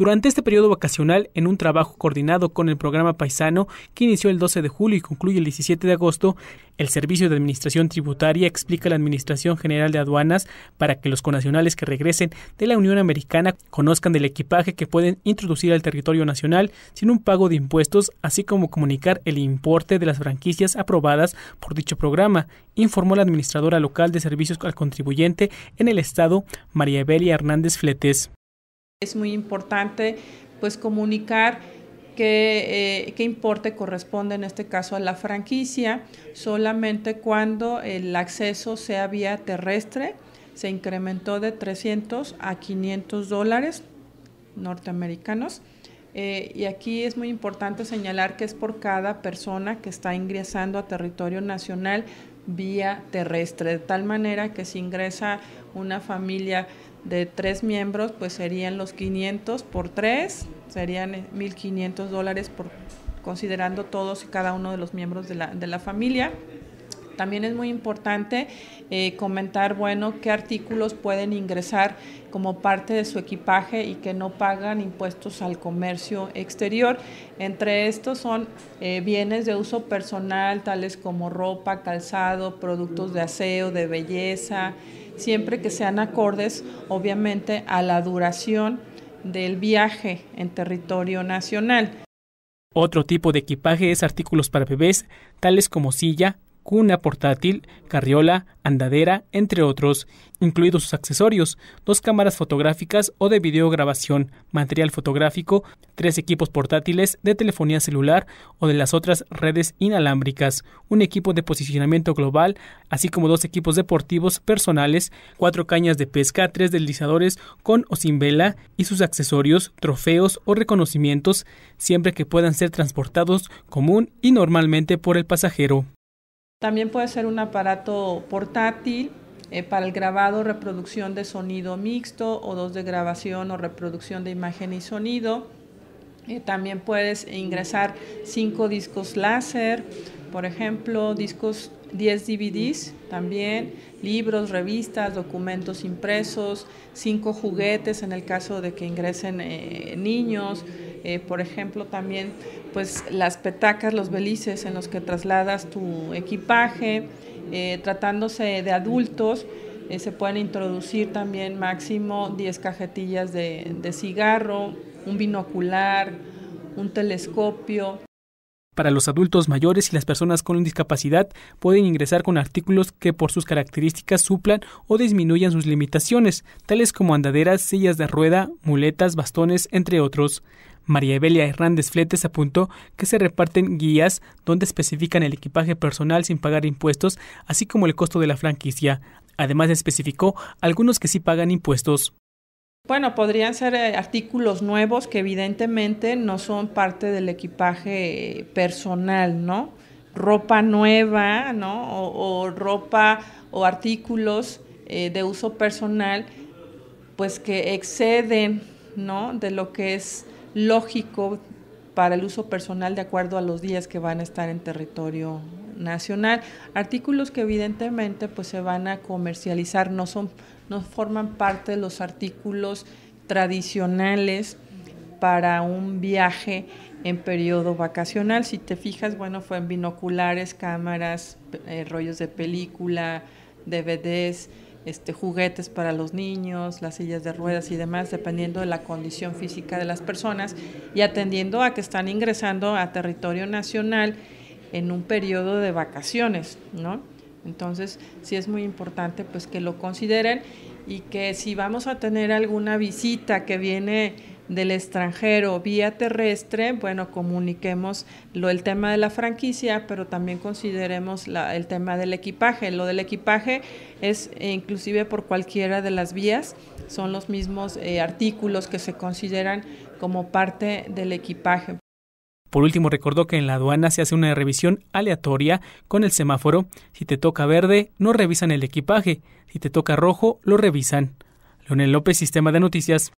durante este periodo vacacional en un trabajo coordinado con el programa Paisano que inició el 12 de julio y concluye el 17 de agosto. El Servicio de Administración Tributaria explica a la Administración General de Aduanas para que los conacionales que regresen de la Unión Americana conozcan del equipaje que pueden introducir al territorio nacional sin un pago de impuestos, así como comunicar el importe de las franquicias aprobadas por dicho programa, informó la administradora local de servicios al contribuyente en el estado, María Evelia Hernández Fletes. Es muy importante pues comunicar eh, qué, importe corresponde en este caso a la franquicia, solamente cuando el acceso sea vía terrestre se incrementó de 300 a 500 dólares norteamericanos. Eh, y aquí es muy importante señalar que es por cada persona que está ingresando a territorio nacional vía terrestre, de tal manera que si ingresa una familia de tres miembros, pues serían los 500 por tres, serían 1.500 eh, dólares por, considerando todos y cada uno de los miembros de la, de la familia. También es muy importante eh, comentar, bueno, qué artículos pueden ingresar como parte de su equipaje y que no pagan impuestos al comercio exterior. Entre estos son eh, bienes de uso personal, tales como ropa, calzado, productos de aseo, de belleza, siempre que sean acordes, obviamente, a la duración del viaje en territorio nacional. Otro tipo de equipaje es artículos para bebés, tales como silla, cuna portátil, carriola, andadera, entre otros, incluidos sus accesorios, dos cámaras fotográficas o de videograbación, material fotográfico, tres equipos portátiles de telefonía celular o de las otras redes inalámbricas, un equipo de posicionamiento global, así como dos equipos deportivos personales, cuatro cañas de pesca, tres deslizadores con o sin vela y sus accesorios, trofeos o reconocimientos, siempre que puedan ser transportados común y normalmente por el pasajero. También puede ser un aparato portátil eh, para el grabado, reproducción de sonido mixto o dos de grabación o reproducción de imagen y sonido. Eh, también puedes ingresar cinco discos láser, por ejemplo, discos 10 DVDs también, libros, revistas, documentos impresos, cinco juguetes en el caso de que ingresen eh, niños. Eh, por ejemplo, también pues las petacas, los belices en los que trasladas tu equipaje, eh, tratándose de adultos, eh, se pueden introducir también máximo 10 cajetillas de, de cigarro, un binocular, un telescopio. Para los adultos mayores y las personas con discapacidad pueden ingresar con artículos que por sus características suplan o disminuyan sus limitaciones, tales como andaderas, sillas de rueda, muletas, bastones, entre otros. María Evelia Hernández Fletes apuntó que se reparten guías donde especifican el equipaje personal sin pagar impuestos, así como el costo de la franquicia. Además especificó algunos que sí pagan impuestos. Bueno, podrían ser eh, artículos nuevos que evidentemente no son parte del equipaje eh, personal, ¿no? Ropa nueva, ¿no? O, ropa o artículos eh, de uso personal, pues que exceden, ¿no? De lo que es lógico para el uso personal de acuerdo a los días que van a estar en territorio nacional. Artículos que evidentemente pues se van a comercializar, no son, no forman parte de los artículos tradicionales para un viaje en periodo vacacional. Si te fijas, bueno, fue en binoculares, cámaras, eh, rollos de película, DVDs, este, juguetes para los niños, las sillas de ruedas y demás, dependiendo de la condición física de las personas y atendiendo a que están ingresando a territorio nacional en un periodo de vacaciones, ¿no? Entonces, sí es muy importante pues que lo consideren y que si vamos a tener alguna visita que viene del extranjero vía terrestre, bueno, comuniquemos lo, el tema de la franquicia, pero también consideremos el tema del equipaje. Lo del equipaje es eh, inclusive por cualquiera de las vías, son los mismos eh, artículos que se consideran como parte del equipaje. Por último, recordó que en la aduana se hace una revisión aleatoria con el semáforo. Si te toca verde, no revisan el equipaje. Si te toca rojo, lo revisan. Leonel López, Sistema de Noticias.